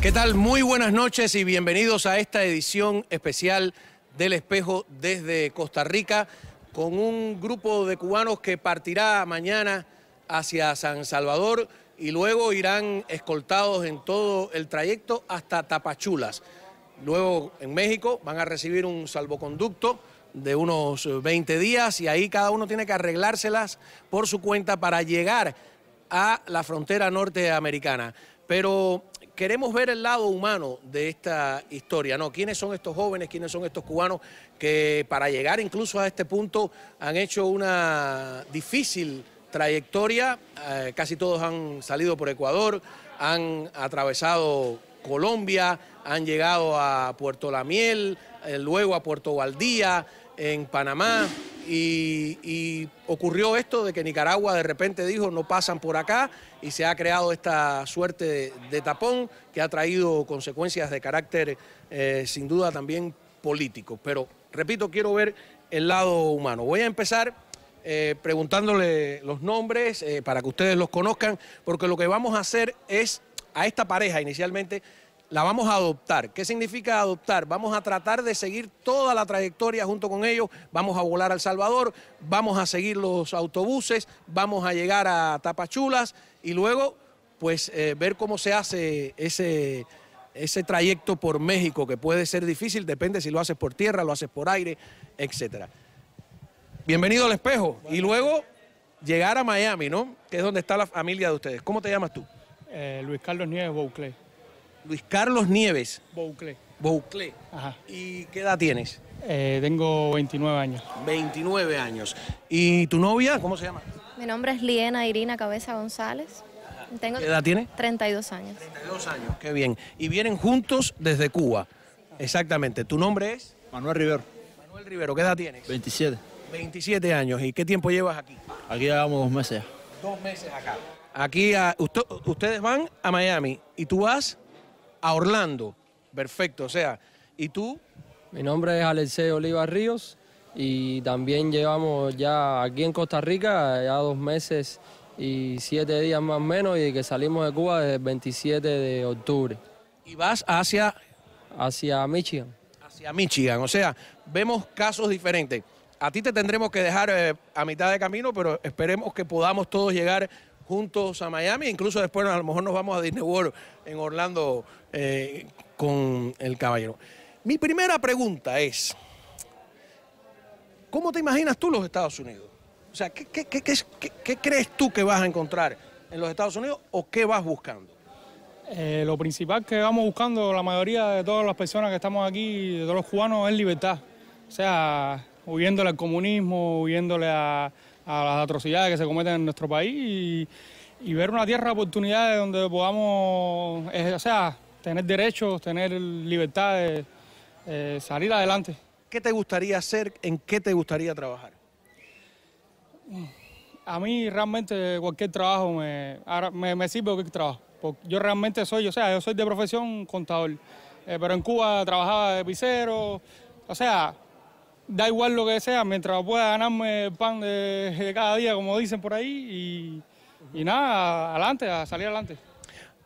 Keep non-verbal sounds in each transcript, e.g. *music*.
¿Qué tal? Muy buenas noches y bienvenidos a esta edición especial del Espejo desde Costa Rica con un grupo de cubanos que partirá mañana hacia San Salvador y luego irán escoltados en todo el trayecto hasta Tapachulas. Luego en México van a recibir un salvoconducto de unos 20 días y ahí cada uno tiene que arreglárselas por su cuenta para llegar a la frontera norteamericana. Pero queremos ver el lado humano de esta historia, ¿no? ¿Quiénes son estos jóvenes, quiénes son estos cubanos que para llegar incluso a este punto han hecho una difícil trayectoria? Eh, casi todos han salido por Ecuador, han atravesado Colombia, han llegado a Puerto La Miel, eh, luego a Puerto Valdía, en Panamá. Y, ocurrió esto de que Nicaragua de repente dijo no pasan por acá y se ha creado esta suerte de, tapón que ha traído consecuencias de carácter eh, sin duda también político. Pero repito, quiero ver el lado humano. Voy a empezar eh, preguntándole los nombres eh, para que ustedes los conozcan, porque lo que vamos a hacer es a esta pareja inicialmente la vamos a adoptar. ¿Qué significa adoptar? Vamos a tratar de seguir toda la trayectoria junto con ellos, vamos a volar al Salvador, vamos a seguir los autobuses, vamos a llegar a Tapachulas y luego pues eh, ver cómo se hace ese, ese trayecto por México, que puede ser difícil, depende si lo haces por tierra, lo haces por aire, etc. Bienvenido al espejo. Y luego llegar a Miami, ¿no? Que es donde está la familia de ustedes. ¿Cómo te llamas tú? Eh, Luis Carlos Nieves Boucle. Luis Carlos Nieves. Boucle. Boucle. Ajá. ¿Y qué edad tienes? Eh, tengo 29 años. 29 años. ¿Y tu novia? ¿Cómo se llama? Mi nombre es Liena Irina Cabeza González. Tengo ¿Qué edad tiene? 32 años. 32 años, qué bien. Y vienen juntos desde Cuba. Exactamente. ¿Tu nombre es? Manuel Rivero. Manuel Rivero, ¿qué edad tienes? 27. 27 años. ¿Y qué tiempo llevas aquí? Aquí llevamos dos meses. Dos meses acá. Aquí, ustedes van a Miami y tú vas a Orlando. Perfecto, o sea, ¿y tú? Mi nombre es Alexei Oliva Ríos y también llevamos ya aquí en Costa Rica ya dos meses y siete días más o menos y que salimos de Cuba desde el 27 de octubre. ¿Y vas hacia? Hacia Michigan. Hacia Michigan, o sea, vemos casos diferentes. A ti te tendremos que dejar eh, a mitad de camino, pero esperemos que podamos todos llegar juntos a Miami, incluso después a lo mejor nos vamos a Disney World en Orlando eh, con el caballero. Mi primera pregunta es, ¿cómo te imaginas tú los Estados Unidos? O sea, ¿qué, crees tú que vas a encontrar en los Estados Unidos o qué vas buscando? Eh, lo principal que vamos buscando la mayoría de todas las personas que estamos aquí, de todos los cubanos, es libertad. O sea, huyéndole al comunismo, huyéndole a, a las atrocidades que se cometen en nuestro país y, ver una tierra de oportunidades donde podamos, eh, o sea, tener derechos, tener libertades, eh, salir adelante. ¿Qué te gustaría hacer? ¿En qué te gustaría trabajar? A mí realmente cualquier trabajo me, me, sirve cualquier trabajo. Porque yo realmente soy, o sea, yo soy de profesión contador, eh, pero en Cuba trabajaba de pisero, o sea, da igual lo que sea, mientras pueda ganarme pan de, cada día, como dicen por ahí, y, nada, adelante, a salir adelante.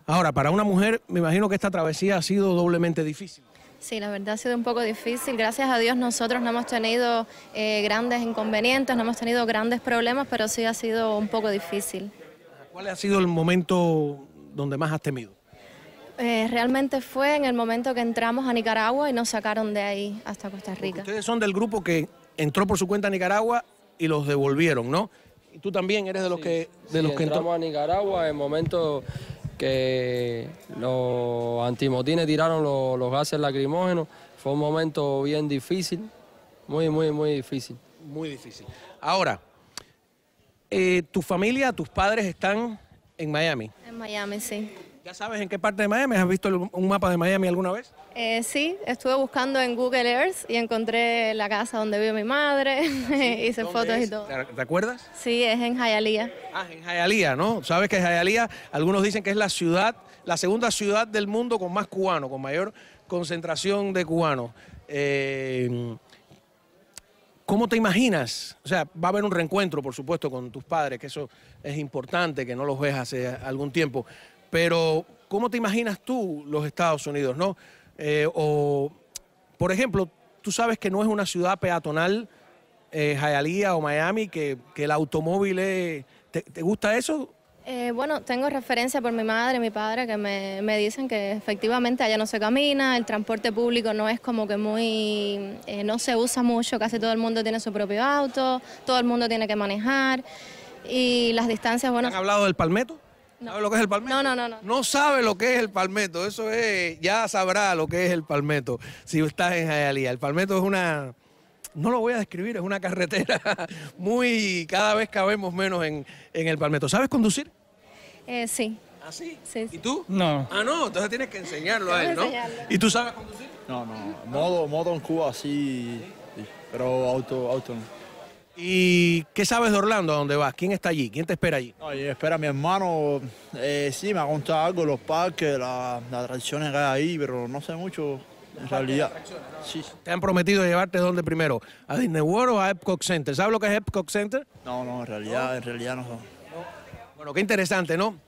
Ahora, para una mujer, me imagino que esta travesía ha sido doblemente difícil. Sí, la verdad ha sido un poco difícil. Gracias a Dios nosotros no hemos tenido eh, grandes inconvenientes, no hemos tenido grandes problemas, pero sí ha sido un poco difícil. ¿Cuál ha sido el momento donde más has temido? Eh, realmente fue en el momento que entramos a Nicaragua y nos sacaron de ahí hasta Costa Rica. ustedes son del grupo que entró por su cuenta a Nicaragua y los devolvieron, ¿no? tú también eres de los que de los que entramos a Nicaragua en el momento que los antimotines tiraron los, gases lacrimógenos. Fue un momento bien difícil, muy, muy, muy difícil. Muy difícil. Ahora, eh, tu familia, tus padres están en Miami. En Miami, sí. ¿Ya sabes en qué parte de Miami? ¿Has visto un mapa de Miami alguna vez? Eh, sí, estuve buscando en Google Earth y encontré la casa donde vive mi madre, *laughs* hice fotos y todo. ¿Te acuerdas? Sí, es en Hialeah. Ah, en Hialeah, ¿no? Sabes que Hialeah, algunos dicen que es la ciudad, la segunda ciudad del mundo con más cubanos, con mayor concentración de cubanos. Eh, ¿Cómo te imaginas? O sea, va a haber un reencuentro, por supuesto, con tus padres, que eso es importante, que no los ves hace algún tiempo. Pero, ¿cómo te imaginas tú los Estados Unidos, no? Eh, o, por ejemplo, tú sabes que no es una ciudad peatonal, eh, o Miami, que, el automóvil es... ¿Te, gusta eso? Eh, bueno, tengo referencia por mi madre y mi padre que me, dicen que efectivamente allá no se camina, el transporte público no es como que muy, eh, no se usa mucho, casi todo el mundo tiene su propio auto, todo el mundo tiene que manejar y las distancias, bueno... ¿Han hablado del Palmetto? No. ¿Sabe lo que es el palmeto? No, no, no, no. sabe lo que es el palmeto. Eso es, ya sabrá lo que es el palmeto si estás en Jayalía. El palmeto es una, no lo voy a describir, es una carretera *laughs* muy, cada vez cabemos menos en, el palmeto. ¿Sabes conducir? Eh, sí. ¿Ah, sí? Sí, ¿Y tú? No. Ah, no, entonces tienes que enseñarlo a él, ¿no? ¿Y tú sabes conducir? No, no, modo, modo en Cuba, sí, pero auto, auto ¿Y qué sabes de Orlando, a dónde vas? ¿Quién está allí? ¿Quién te espera allí? Oye, espera, mi hermano, eh, sí, me ha contado algo, los parques, las atracciones que hay ahí, pero no sé mucho en realidad. ¿Te han prometido llevarte dónde primero? ¿A Disney World o a Epcot Center? ¿Sabes lo que es Epcot Center? No, no, en realidad, en realidad no. Bueno, qué interesante, ¿no?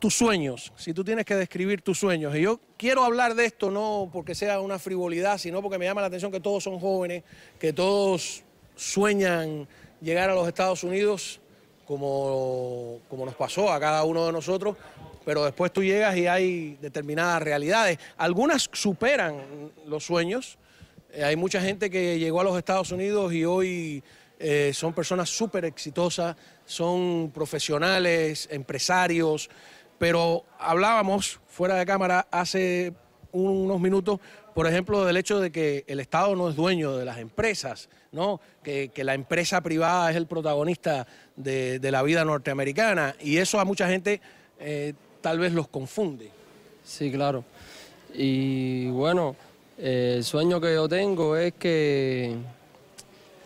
tus sueños, si tú tienes que describir tus sueños. Y yo quiero hablar de esto no porque sea una frivolidad, sino porque me llama la atención que todos son jóvenes, que todos sueñan llegar a los Estados Unidos como, como nos pasó a cada uno de nosotros, pero después tú llegas y hay determinadas realidades. Algunas superan los sueños. Eh, hay mucha gente que llegó a los Estados Unidos y hoy eh, son personas súper exitosas, son profesionales, empresarios. Pero hablábamos fuera de cámara hace unos minutos, por ejemplo, del hecho de que el Estado no es dueño de las empresas, ¿no? que, la empresa privada es el protagonista de, la vida norteamericana y eso a mucha gente eh, tal vez los confunde. Sí, claro. Y bueno, eh, el sueño que yo tengo es que,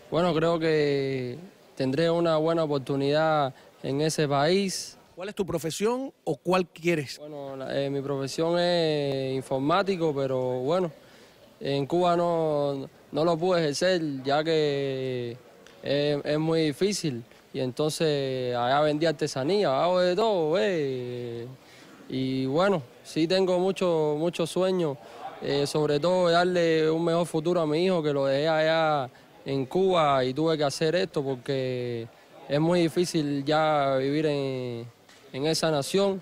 bueno, creo que tendré una buena oportunidad en ese país ¿Cuál es tu profesión o cuál quieres? Bueno, eh, mi profesión es informático, pero bueno, en Cuba no, lo pude ejercer ya que eh, es, muy difícil. Y entonces allá vendí artesanía, hago de todo, eh. Y bueno, sí tengo muchos mucho sueños, eh, sobre todo darle un mejor futuro a mi hijo que lo dejé allá en Cuba y tuve que hacer esto porque es muy difícil ya vivir en, en esa nación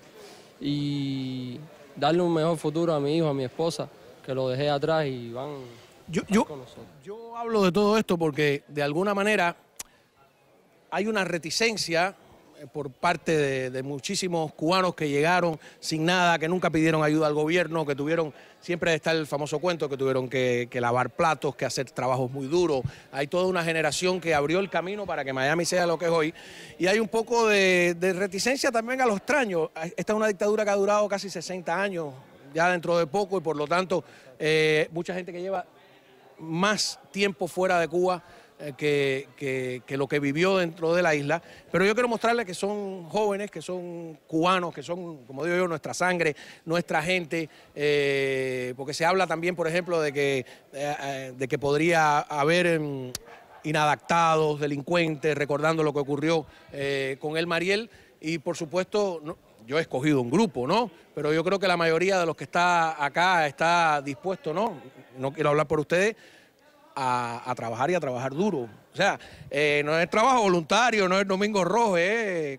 y darle un mejor futuro a mi hijo, a mi esposa, que lo dejé atrás y van, yo, Yo hablo de todo esto porque de alguna manera hay una reticencia eh, por parte de, muchísimos cubanos que llegaron sin nada, que nunca pidieron ayuda al gobierno, que tuvieron, siempre está el famoso cuento, que tuvieron que, lavar platos, que hacer trabajos muy duros. Hay toda una generación que abrió el camino para que Miami sea lo que es hoy. Y hay un poco de, reticencia también a lo extraño. Esta es una dictadura que ha durado casi 60 años, ya dentro de poco, y por lo tanto, eh, mucha gente que lleva más tiempo fuera de Cuba eh, que, lo que vivió dentro de la isla, pero yo quiero mostrarles que son jóvenes, que son cubanos, que son, como digo yo, nuestra sangre, nuestra gente, eh, porque se habla también, por ejemplo, de que, eh, de que podría haber... Em, inadaptados, delincuentes, recordando lo que ocurrió con el Mariel y por supuesto yo he escogido un grupo, ¿no? Pero yo creo que la mayoría de los que está acá está dispuesto, ¿no? No quiero hablar por ustedes, a, trabajar y a trabajar duro. O sea, eh, no es trabajo voluntario, no es domingo rojo,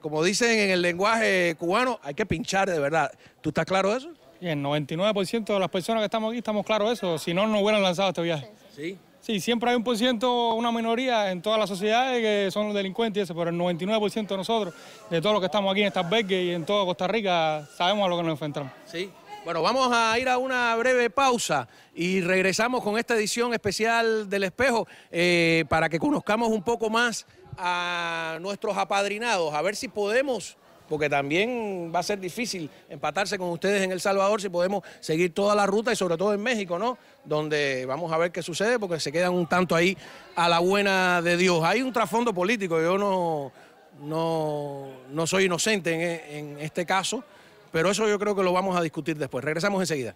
como dicen en el lenguaje cubano, hay que pinchar de verdad. ¿Tú estás claro de eso? Y el 99% de las personas que estamos aquí estamos claros de eso, si no, no hubieran lanzado este viaje. Sí. Sí, siempre hay un por ciento, una minoría en todas las sociedades que son los delincuentes pero el 99% de nosotros, de todos los que estamos aquí en estas albergue y en toda Costa Rica, sabemos a lo que nos enfrentamos. Sí. Bueno, vamos a ir a una breve pausa y regresamos con esta edición especial del espejo eh, para que conozcamos un poco más a nuestros apadrinados, a ver si podemos porque también va a ser difícil empatarse con ustedes en El Salvador si podemos seguir toda la ruta y sobre todo en México, ¿no? Donde vamos a ver qué sucede porque se quedan un tanto ahí a la buena de Dios. Hay un trasfondo político, yo no, no, soy inocente en este caso. Pero eso yo creo que lo vamos a discutir después. Regresamos enseguida.